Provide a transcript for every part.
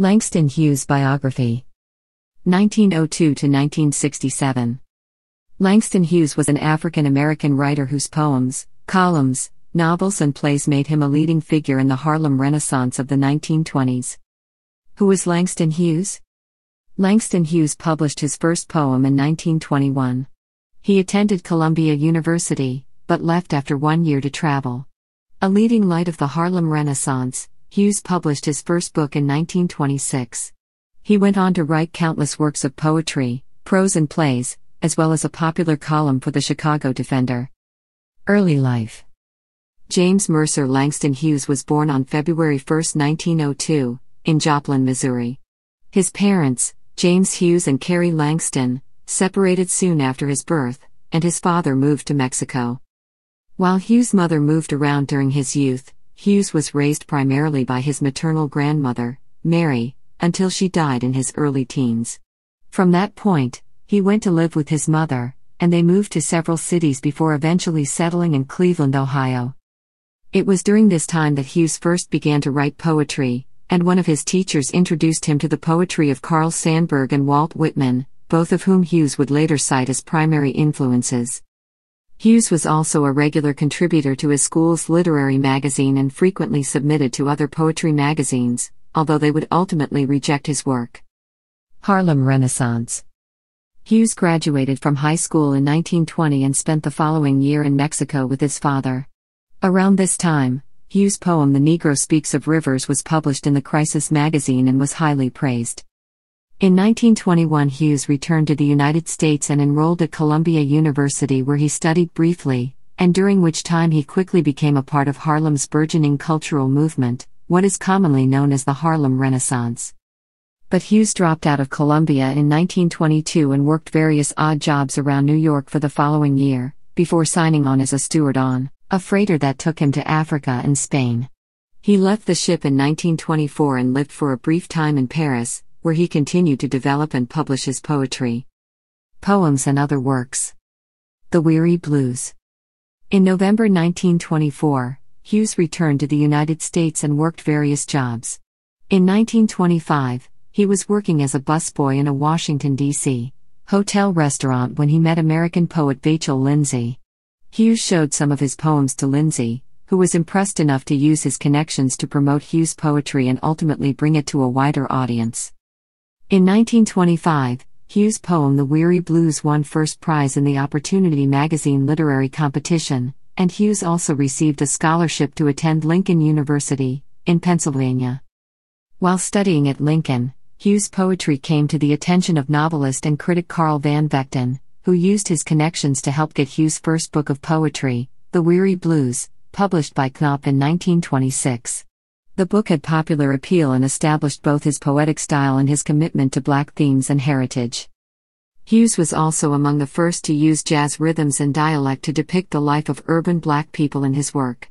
Langston Hughes Biography 1902 to 1967. Langston Hughes was an African American writer whose poems, columns, novels, and plays made him a leading figure in the Harlem Renaissance of the 1920s. Who was Langston Hughes? Langston Hughes published his first poem in 1921. He attended Columbia University, but left after one year to travel. A leading light of the Harlem Renaissance, Hughes published his first book in 1926. He went on to write countless works of poetry, prose, and plays, as well as a popular column for the Chicago Defender. Early life James Mercer Langston Hughes was born on February 1, 1902, in Joplin, Missouri. His parents, James Hughes and Carrie Langston, separated soon after his birth, and his father moved to Mexico. While Hughes' mother moved around during his youth, Hughes was raised primarily by his maternal grandmother, Mary, until she died in his early teens. From that point, he went to live with his mother, and they moved to several cities before eventually settling in Cleveland, Ohio. It was during this time that Hughes first began to write poetry, and one of his teachers introduced him to the poetry of Carl Sandburg and Walt Whitman, both of whom Hughes would later cite as primary influences. Hughes was also a regular contributor to his school's literary magazine and frequently submitted to other poetry magazines, although they would ultimately reject his work. Harlem Renaissance Hughes graduated from high school in 1920 and spent the following year in Mexico with his father. Around this time, Hughes' poem The Negro Speaks of Rivers was published in the Crisis magazine and was highly praised. In 1921, Hughes returned to the United States and enrolled at Columbia University, where he studied briefly, and during which time he quickly became a part of Harlem's burgeoning cultural movement, what is commonly known as the Harlem Renaissance. But Hughes dropped out of Columbia in 1922 and worked various odd jobs around New York for the following year, before signing on as a steward on a freighter that took him to Africa and Spain. He left the ship in 1924 and lived for a brief time in Paris, where he continued to develop and publish his poetry, poems, and other works. The Weary Blues. In November 1924, Hughes returned to the United States and worked various jobs. In 1925, he was working as a busboy in a Washington, D.C. hotel restaurant when he met American poet Vachel Lindsay. Hughes showed some of his poems to Lindsay, who was impressed enough to use his connections to promote Hughes' poetry and ultimately bring it to a wider audience. In 1925, Hughes' poem The Weary Blues won first prize in the Opportunity magazine literary competition, and Hughes also received a scholarship to attend Lincoln University, in Pennsylvania. While studying at Lincoln, Hughes' poetry came to the attention of novelist and critic Carl Van Vechten, who used his connections to help get Hughes' first book of poetry, The Weary Blues, published by Knopf in 1926. The book had popular appeal and established both his poetic style and his commitment to Black themes and heritage. Hughes was also among the first to use jazz rhythms and dialect to depict the life of urban Black people in his work.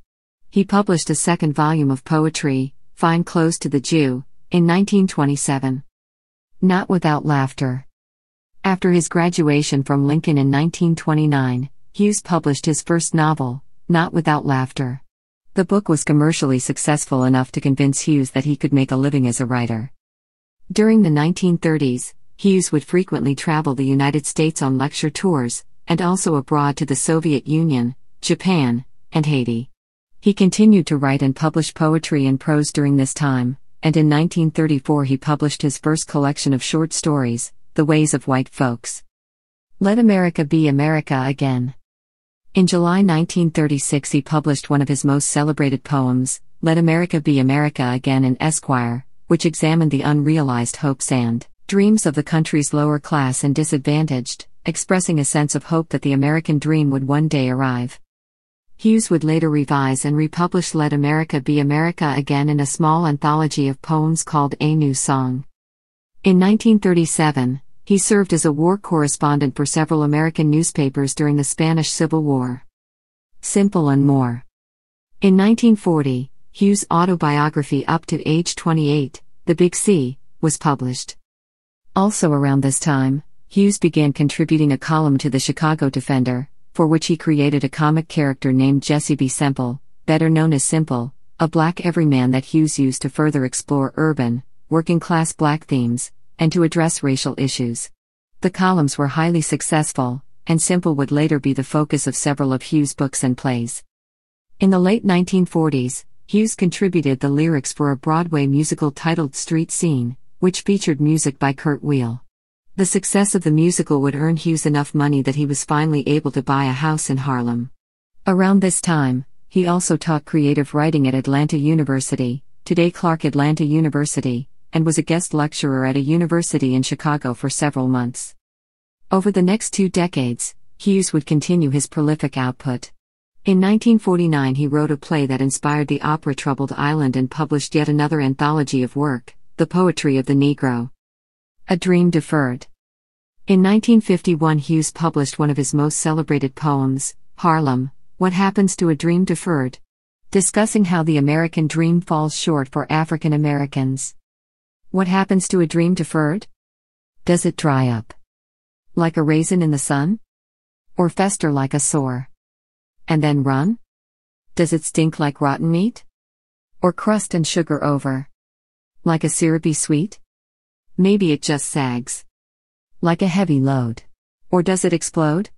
He published a second volume of poetry, Fine Clothes to the Jew, in 1927. Not Without Laughter. After his graduation from Lincoln in 1929, Hughes published his first novel, Not Without Laughter. The book was commercially successful enough to convince Hughes that he could make a living as a writer. During the 1930s, Hughes would frequently travel the United States on lecture tours, and also abroad to the Soviet Union, Japan, and Haiti. He continued to write and publish poetry and prose during this time, and in 1934 he published his first collection of short stories, The Ways of White Folks. Let America Be America Again. In July 1936, he published one of his most celebrated poems, Let America Be America Again in Esquire, which examined the unrealized hopes and dreams of the country's lower class and disadvantaged, expressing a sense of hope that the American dream would one day arrive. Hughes would later revise and republish Let America Be America again in a small anthology of poems called A New Song. In 1937, he served as a war correspondent for several American newspapers during the Spanish Civil War. Simple and More. In 1940, Hughes' autobiography up to age 28, The Big C, was published. Also around this time, Hughes began contributing a column to the Chicago Defender, for which he created a comic character named Jesse B. Semple, better known as Simple, a black everyman that Hughes used to further explore urban, working class black themes, and to address racial issues. The columns were highly successful, and Simple would later be the focus of several of Hughes' books and plays. In the late 1940s, Hughes contributed the lyrics for a Broadway musical titled Street Scene, which featured music by Kurt Weill. The success of the musical would earn Hughes enough money that he was finally able to buy a house in Harlem. Around this time, he also taught creative writing at Atlanta University, today Clark Atlanta University, and was a guest lecturer at a university in Chicago for several months. Over the next two decades, Hughes would continue his prolific output. In 1949, he wrote a play that inspired the opera Troubled Island and published yet another anthology of work, The Poetry of the Negro. A Dream Deferred. In 1951, Hughes published one of his most celebrated poems, Harlem What Happens to a Dream Deferred, discussing how the American dream falls short for African Americans. What happens to a dream deferred? Does it dry up? Like a raisin in the sun? Or fester like a sore? And then run? Does it stink like rotten meat? Or crust and sugar over? Like a syrupy sweet? Maybe it just sags. Like a heavy load. Or does it explode?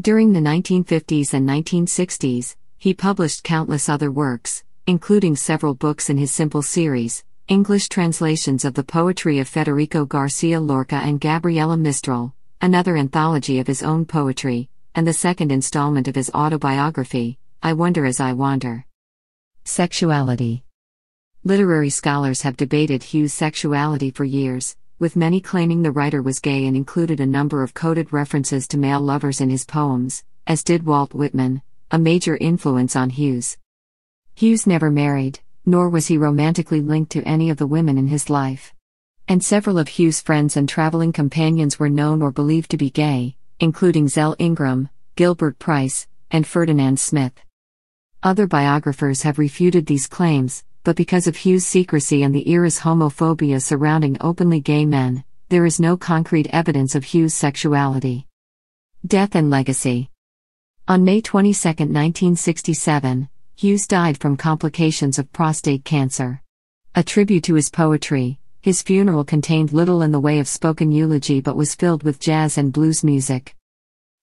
During the 1950s and 1960s, he published countless other works, including several books in his Simple series, English translations of the poetry of Federico Garcia Lorca and Gabriela Mistral, another anthology of his own poetry, and the second installment of his autobiography, I Wonder as I Wander. Sexuality. Literary scholars have debated Hughes' sexuality for years, with many claiming the writer was gay and included a number of coded references to male lovers in his poems, as did Walt Whitman, a major influence on Hughes. Hughes never married nor was he romantically linked to any of the women in his life. And several of Hugh's friends and traveling companions were known or believed to be gay, including Zell Ingram, Gilbert Price, and Ferdinand Smith. Other biographers have refuted these claims, but because of Hugh's secrecy and the era's homophobia surrounding openly gay men, there is no concrete evidence of Hugh's sexuality. Death and Legacy On May 22, 1967, Hughes died from complications of prostate cancer. A tribute to his poetry, his funeral contained little in the way of spoken eulogy but was filled with jazz and blues music.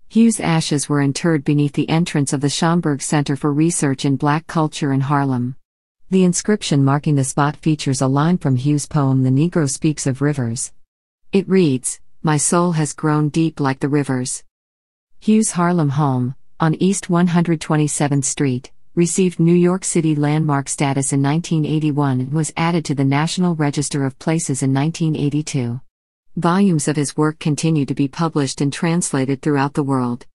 Hughes' ashes were interred beneath the entrance of the Schomburg Center for Research in Black Culture in Harlem. The inscription marking the spot features a line from Hughes' poem The Negro Speaks of Rivers. It reads, My soul has grown deep like the rivers. Hughes' Harlem home, on East 127th Street received New York City landmark status in 1981 and was added to the National Register of Places in 1982. Volumes of his work continue to be published and translated throughout the world.